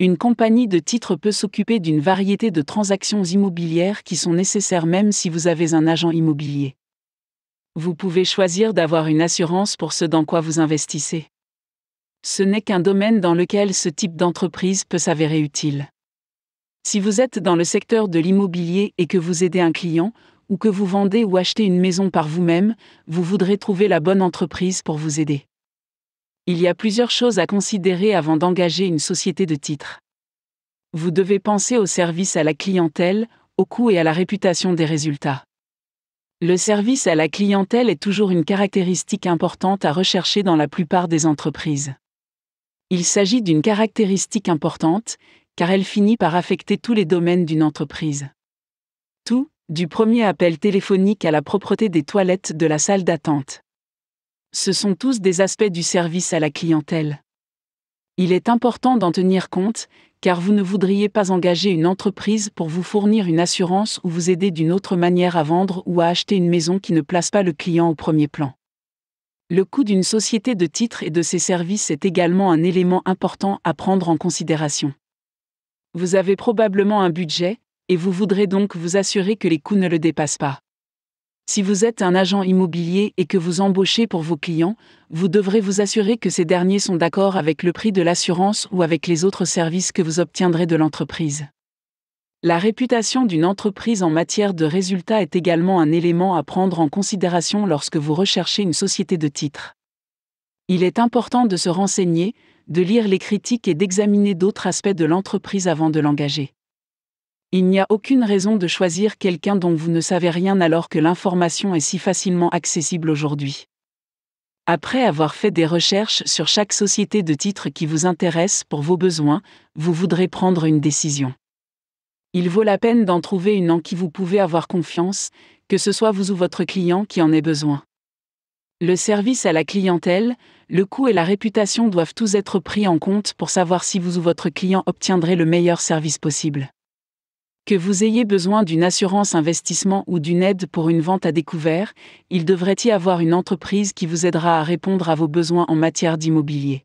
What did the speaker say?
Une compagnie de titres peut s'occuper d'une variété de transactions immobilières qui sont nécessaires même si vous avez un agent immobilier. Vous pouvez choisir d'avoir une assurance pour ce dans quoi vous investissez. Ce n'est qu'un domaine dans lequel ce type d'entreprise peut s'avérer utile. Si vous êtes dans le secteur de l'immobilier et que vous aidez un client, ou que vous vendez ou achetez une maison par vous-même, vous voudrez trouver la bonne entreprise pour vous aider. Il y a plusieurs choses à considérer avant d'engager une société de titres. Vous devez penser au service à la clientèle, au coût et à la réputation des résultats. Le service à la clientèle est toujours une caractéristique importante à rechercher dans la plupart des entreprises. Il s'agit d'une caractéristique importante, car elle finit par affecter tous les domaines d'une entreprise. Tout, du premier appel téléphonique à la propreté des toilettes de la salle d'attente. Ce sont tous des aspects du service à la clientèle. Il est important d'en tenir compte, car vous ne voudriez pas engager une entreprise pour vous fournir une assurance ou vous aider d'une autre manière à vendre ou à acheter une maison qui ne place pas le client au premier plan. Le coût d'une société de titres et de ses services est également un élément important à prendre en considération. Vous avez probablement un budget, et vous voudrez donc vous assurer que les coûts ne le dépassent pas. Si vous êtes un agent immobilier et que vous embauchez pour vos clients, vous devrez vous assurer que ces derniers sont d'accord avec le prix de l'assurance ou avec les autres services que vous obtiendrez de l'entreprise. La réputation d'une entreprise en matière de résultats est également un élément à prendre en considération lorsque vous recherchez une société de titres. Il est important de se renseigner, de lire les critiques et d'examiner d'autres aspects de l'entreprise avant de l'engager. Il n'y a aucune raison de choisir quelqu'un dont vous ne savez rien alors que l'information est si facilement accessible aujourd'hui. Après avoir fait des recherches sur chaque société de titres qui vous intéresse pour vos besoins, vous voudrez prendre une décision. Il vaut la peine d'en trouver une en qui vous pouvez avoir confiance, que ce soit vous ou votre client qui en ait besoin. Le service à la clientèle, le coût et la réputation doivent tous être pris en compte pour savoir si vous ou votre client obtiendrez le meilleur service possible. Que vous ayez besoin d'une assurance investissement ou d'une aide pour une vente à découvert, il devrait y avoir une entreprise qui vous aidera à répondre à vos besoins en matière d'immobilier.